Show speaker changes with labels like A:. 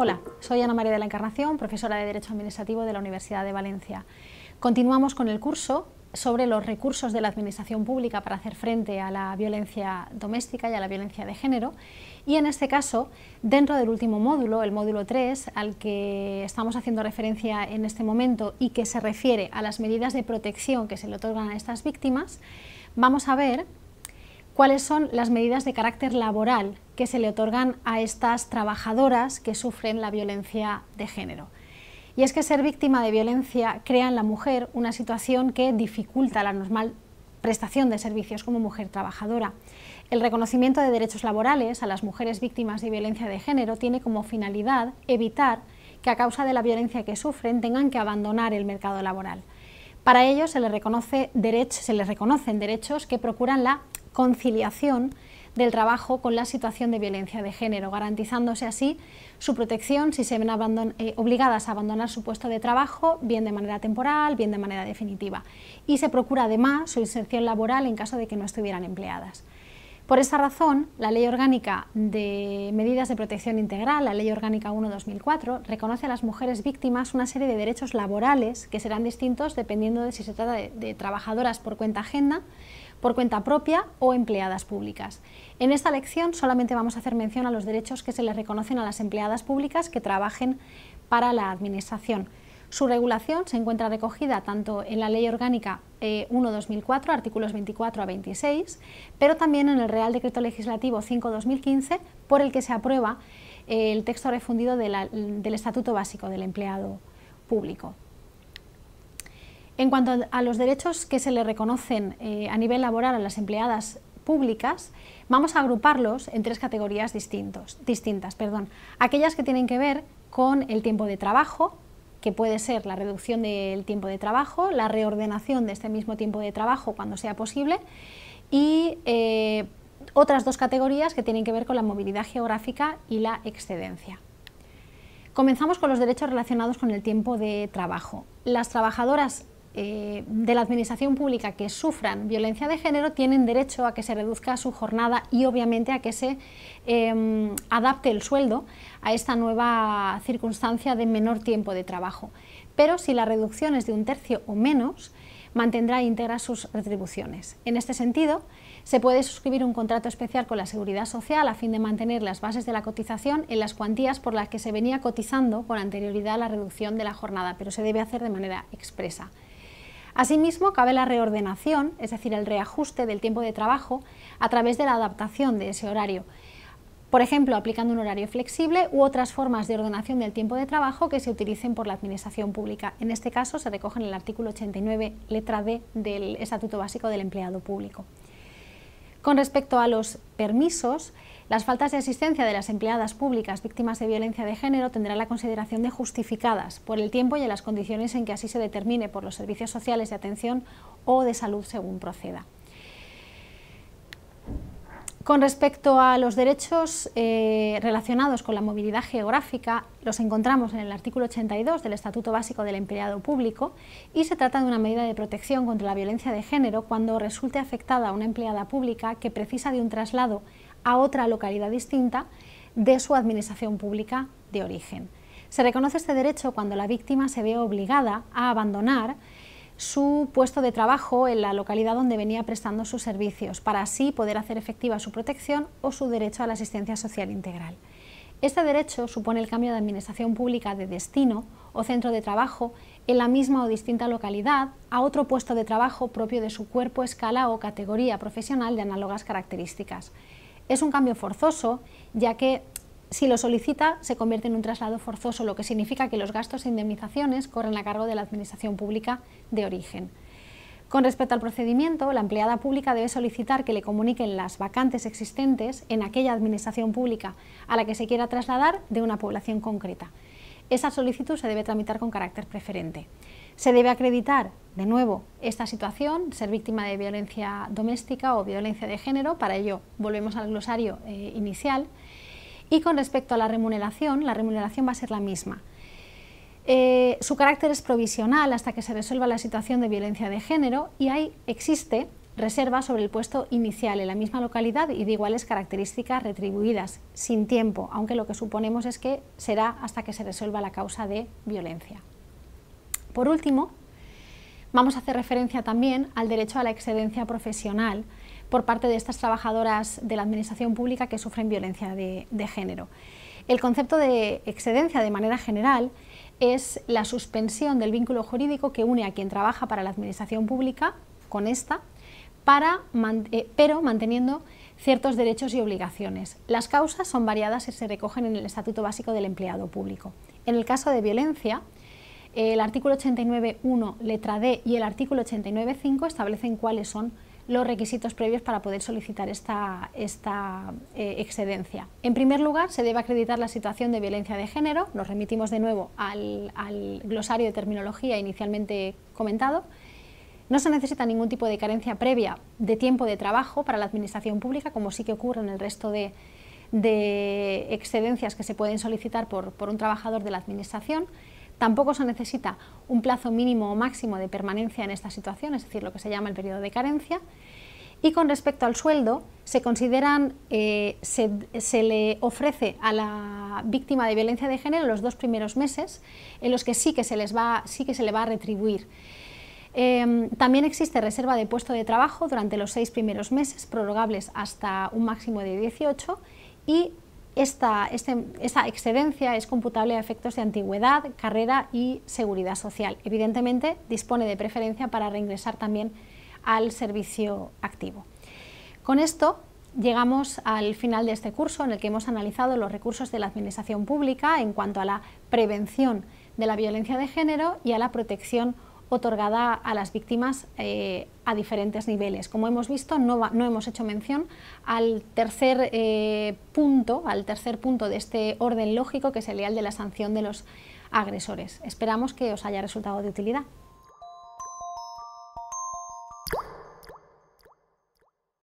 A: Hola, soy Ana María de la Encarnación, profesora de Derecho Administrativo de la Universidad de Valencia. Continuamos con el curso sobre los recursos de la Administración Pública para hacer frente a la violencia doméstica y a la violencia de género. Y en este caso, dentro del último módulo, el módulo 3, al que estamos haciendo referencia en este momento y que se refiere a las medidas de protección que se le otorgan a estas víctimas, vamos a ver cuáles son las medidas de carácter laboral que se le otorgan a estas trabajadoras que sufren la violencia de género. Y es que ser víctima de violencia crea en la mujer una situación que dificulta la normal prestación de servicios como mujer trabajadora. El reconocimiento de derechos laborales a las mujeres víctimas de violencia de género tiene como finalidad evitar que a causa de la violencia que sufren tengan que abandonar el mercado laboral. Para ello se les, reconoce se reconocen derechos que procuran la conciliación del trabajo con la situación de violencia de género, garantizándose así su protección si se ven eh, obligadas a abandonar su puesto de trabajo, bien de manera temporal, bien de manera definitiva. Y se procura además su inserción laboral en caso de que no estuvieran empleadas. Por esa razón, la Ley Orgánica de Medidas de Protección Integral, la Ley Orgánica 1-2004, reconoce a las mujeres víctimas una serie de derechos laborales que serán distintos dependiendo de si se trata de, trabajadoras por cuenta agenda por cuenta propia o empleadas públicas. En esta lección solamente vamos a hacer mención a los derechos que se les reconocen a las empleadas públicas que trabajen para la Administración. Su regulación se encuentra recogida tanto en la Ley Orgánica 1.2004, eh, 1-2004, artículos 24 a 26, pero también en el Real Decreto Legislativo 5-2015, por el que se aprueba eh, el texto refundido del Estatuto Básico del Empleado Público. En cuanto a los derechos que se le reconocen eh, a nivel laboral a las empleadas públicas, vamos a agruparlos en tres categorías distintos, distintas. Perdón. Aquellas que tienen que ver con el tiempo de trabajo, que puede ser la reducción del tiempo de trabajo, la reordenación de este mismo tiempo de trabajo cuando sea posible y eh, otras dos categorías que tienen que ver con la movilidad geográfica y la excedencia. Comenzamos con los derechos relacionados con el tiempo de trabajo. Las trabajadoras eh, de la administración pública que sufran violencia de género tienen derecho a que se reduzca su jornada y obviamente a que se em, adapte el sueldo a esta nueva circunstancia de menor tiempo de trabajo. Pero si la reducción es de un tercio o menos, mantendrá íntegras sus retribuciones. En este sentido, se puede suscribir un contrato especial con la Seguridad Social a fin de mantener las bases de la cotización en las cuantías por las que se venía cotizando con anterioridad la reducción de la jornada, pero se debe hacer de manera expresa. Asimismo, cabe la reordenación, es decir, el reajuste del tiempo de trabajo a través de la adaptación de ese horario. Por ejemplo, aplicando un horario flexible u otras formas de ordenación del tiempo de trabajo que se utilicen por la Administración Pública. En este caso, se recoge en el artículo 89, letra D del Estatuto Básico del Empleado Público. Con respecto a los permisos, las faltas de asistencia de las empleadas públicas víctimas de violencia de género tendrán la consideración de justificadas por el tiempo y en las condiciones en que así se determine por los servicios sociales de atención o de salud según proceda. Con respecto a los derechos eh, relacionados con la movilidad geográfica, los encontramos en el artículo 82 del Estatuto Básico del Empleado Público y se trata de una medida de protección contra la violencia de género cuando resulte afectada a una empleada pública que precisa de un traslado a otra localidad distinta de su administración pública de origen. Se reconoce este derecho cuando la víctima se ve obligada a abandonar su puesto de trabajo en la localidad donde venía prestando sus servicios, para así poder hacer efectiva su protección o su derecho a la asistencia social integral. Este derecho supone el cambio de administración pública de destino o centro de trabajo en la misma o distinta localidad a otro puesto de trabajo propio de su cuerpo, escala o categoría profesional de análogas características. Es un cambio forzoso, ya que si lo solicita, se convierte en un traslado forzoso, lo que significa que los gastos e indemnizaciones corren a cargo de la Administración Pública de origen. Con respecto al procedimiento, la empleada pública debe solicitar que le comuniquen las vacantes existentes en aquella Administración Pública a la que se quiera trasladar de una población concreta. Esa solicitud se debe tramitar con carácter preferente. Se debe acreditar, de nuevo, esta situación, ser víctima de violencia doméstica o violencia de género, para ello volvemos al glosario eh, inicial. Y con respecto a la remuneración, la remuneración va a ser la misma. Eh, su carácter es provisional hasta que se resuelva la situación de violencia de género y ahí existe reserva sobre el puesto inicial en la misma localidad y de iguales características retribuidas, sin tiempo, aunque lo que suponemos es que será hasta que se resuelva la causa de violencia. Por último, vamos a hacer referencia también al derecho a la excedencia profesional por parte de estas trabajadoras de la Administración Pública que sufren violencia de, género. El concepto de excedencia, de manera general, es la suspensión del vínculo jurídico que une a quien trabaja para la Administración Pública con esta, eh, pero manteniendo ciertos derechos y obligaciones. Las causas son variadas y se recogen en el Estatuto Básico del Empleado Público. En el caso de violencia, el artículo 89.1, letra D, y el artículo 89.5 establecen cuáles son los requisitos previos para poder solicitar esta, eh, excedencia. En primer lugar, se debe acreditar la situación de violencia de género. Nos remitimos de nuevo al, glosario de terminología inicialmente comentado. No se necesita ningún tipo de carencia previa de tiempo de trabajo para la administración pública, como sí que ocurre en el resto de, excedencias que se pueden solicitar por un trabajador de la administración. Tampoco se necesita un plazo mínimo o máximo de permanencia en esta situación, es decir, lo que se llama el periodo de carencia. Y con respecto al sueldo, se consideran, eh, se, le ofrece a la víctima de violencia de género los dos primeros meses, en los que sí que se les va, sí que se le va a retribuir. Em, también existe reserva de puesto de trabajo durante los seis primeros meses, prorrogables hasta un máximo de 18, y esta, este, excedencia es computable a efectos de antigüedad, carrera y seguridad social. Evidentemente, dispone de preferencia para reingresar también al servicio activo. Con esto llegamos al final de este curso en el que hemos analizado los recursos de la Administración Pública en cuanto a la prevención de la violencia de género y a la protección otorgada a las víctimas eh, a diferentes niveles. Como hemos visto, no, hemos hecho mención al tercer eh, punto, al tercer punto de este orden lógico que sería el de la sanción de los agresores. Esperamos que os haya resultado de utilidad.